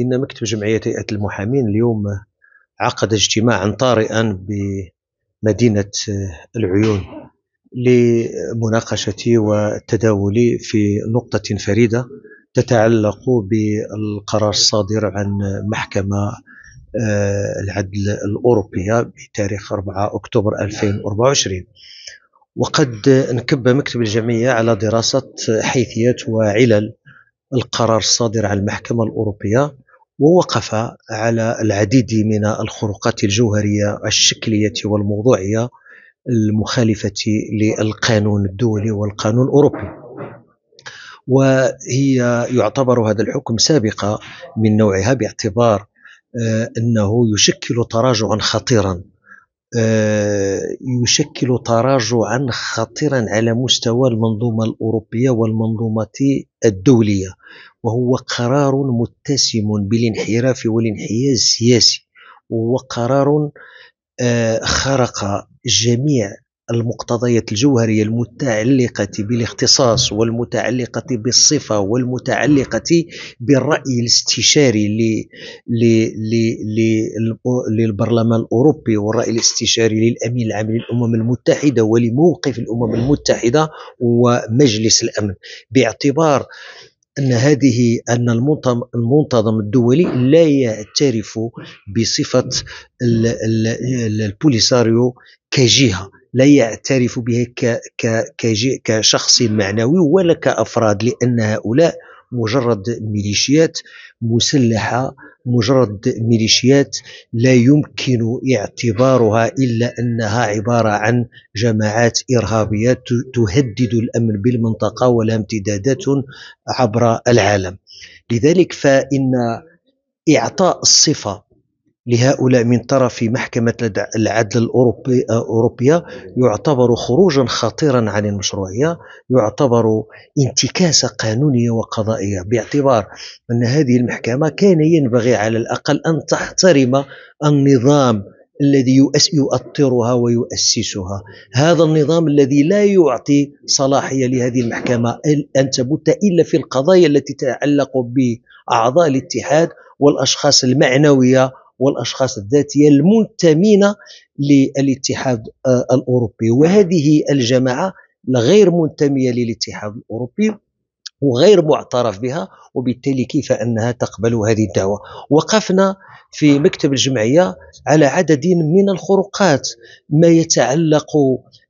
إن مكتب جمعية هيئة المحامين اليوم عقد اجتماعا طارئا بمدينة العيون لمناقشة والتداول في نقطة فريدة تتعلق بالقرار الصادر عن محكمة آه، العدل الأوروبية بتاريخ 4 أكتوبر 2024 وقد انكب مكتب الجمعية على دراسة حيثيات وعلل القرار الصادر عن المحكمة الأوروبية ووقف على العديد من الخروقات الجوهرية الشكلية والموضوعية المخالفة للقانون الدولي والقانون الأوروبي وهي يعتبر هذا الحكم سابقة من نوعها باعتبار آه، أنه يشكل تراجعا خطيرا آه، يشكل تراجعا خطيرا على مستوى المنظومة الأوروبية والمنظومة الدولية وهو قرار متسم بالانحراف والانحياز السياسي وهو قرار آه، خرق جميع المقتضيات الجوهريه المتعلقه بالاختصاص والمتعلقه بالصفه والمتعلقه بالراي الاستشاري للبرلمان الاوروبي والراي الاستشاري للامين العام للامم المتحده ولموقف الامم المتحده ومجلس الامن باعتبار أن هذه أن المنتظم الدولي لا يعترف بصفة البوليساريو كجهة لا يعترف به كشخص معنوي ولا كأفراد لأن هؤلاء مجرد ميليشيات مسلحة مجرد ميليشيات لا يمكن اعتبارها إلا أنها عبارة عن جماعات إرهابية تهدد الأمن بالمنطقة ولها امتدادات عبر العالم لذلك فإن إعطاء الصفة لهؤلاء من طرف محكمة العدل الأوروبي الأوروبية يعتبر خروجا خطيرا عن المشروعية يعتبر انتكاسة قانونية وقضائية باعتبار أن هذه المحكمة كان ينبغي على الأقل أن تحترم النظام الذي يؤطرها ويؤسسها هذا النظام الذي لا يعطي صلاحية لهذه المحكمة أن تبت إلا في القضايا التي تتعلق بأعضاء الاتحاد والأشخاص المعنوية والأشخاص الذاتية المنتمين للاتحاد آه، الأوروبي وهذه الجماعة غير منتمية للاتحاد الأوروبي وغير معترف بها وبالتالي كيف أنها تقبل هذه الدعوة وقفنا في مكتب الجمعية على عدد من الخروقات ما يتعلق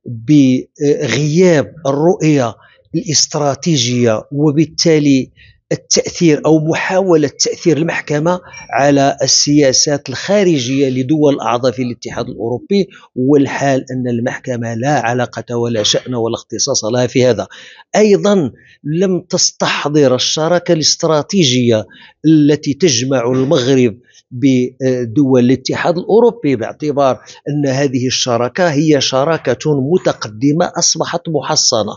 بغياب الرؤية الاستراتيجية وبالتالي التأثير أو محاولة تأثير المحكمة على السياسات الخارجية لدول أعضاء في الاتحاد الأوروبي والحال أن المحكمة لا علاقة ولا شأن ولا اختصاص لها في هذا أيضا لم تستحضر الشراكة الاستراتيجية التي تجمع المغرب بدول الاتحاد الاوروبي باعتبار ان هذه الشراكه هي شراكه متقدمه اصبحت محصنه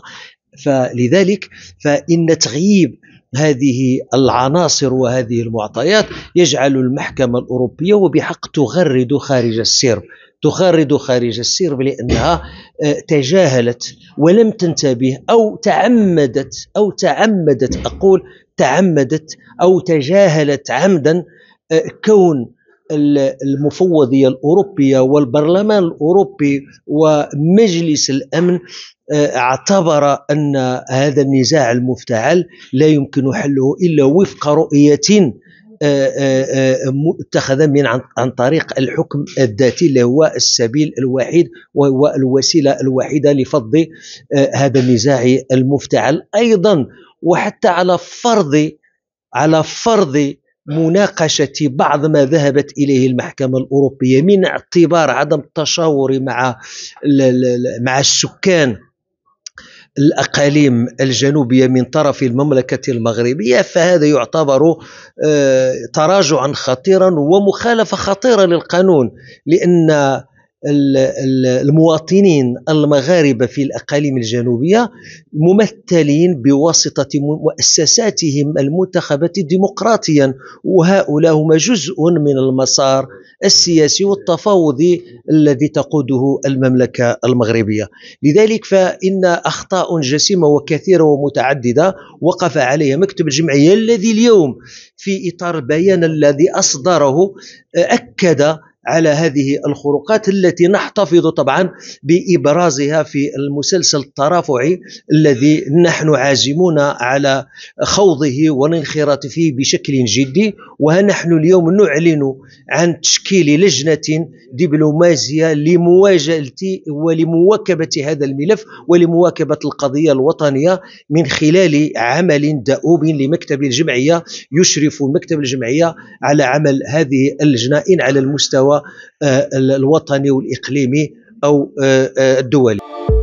فلذلك فان تغييب هذه العناصر وهذه المعطيات يجعل المحكمة الأوروبية وبحق تغرد خارج السرب تغرد خارج السرب لأنها آه، تجاهلت ولم تنتبه أو تعمدت أو تعمدت أقول تعمدت أو تجاهلت عمدا آه، كون المفوضية الأوروبية والبرلمان الأوروبي ومجلس الأمن آه، اعتبر ان هذا النزاع المفتعل لا يمكن حله الا وفق رؤيه آه، آه، متخذة من عن طريق الحكم الذاتي اللي هو السبيل الوحيد وهو الوسيلة الوحيدة لفض هذا النزاع المفتعل أيضا وحتى على فرض على فرض مناقشة بعض ما ذهبت إليه المحكمة الأوروبية من اعتبار عدم التشاور مع مع السكان الأقاليم الجنوبية من طرف المملكة المغربية فهذا يعتبر آه، تراجعا خطيرا ومخالفة خطيرة للقانون لأن المواطنين المغاربه في الاقاليم الجنوبيه ممثلين بواسطه مؤسساتهم المنتخبه ديمقراطيا وهؤلاء هم جزء من المسار السياسي والتفاوضي الذي تقوده المملكه المغربيه لذلك فان اخطاء جسيمه وكثيره ومتعدده وقف عليها مكتب الجمعيه الذي اليوم في اطار البيان الذي اصدره اكد على هذه الخروقات التي نحتفظ طبعا بابرازها في المسلسل الترافعي الذي نحن عازمون على خوضه والانخراط فيه بشكل جدي ونحن اليوم نعلن عن تشكيل لجنه دبلوماسيه لمواجهه ولمواكبه هذا الملف ولمواكبه القضيه الوطنيه من خلال عمل دؤوب لمكتب الجمعيه يشرف مكتب الجمعيه على عمل هذه اللجنه إن على المستوى الوطني والاقليمي او آه، آه، الدولي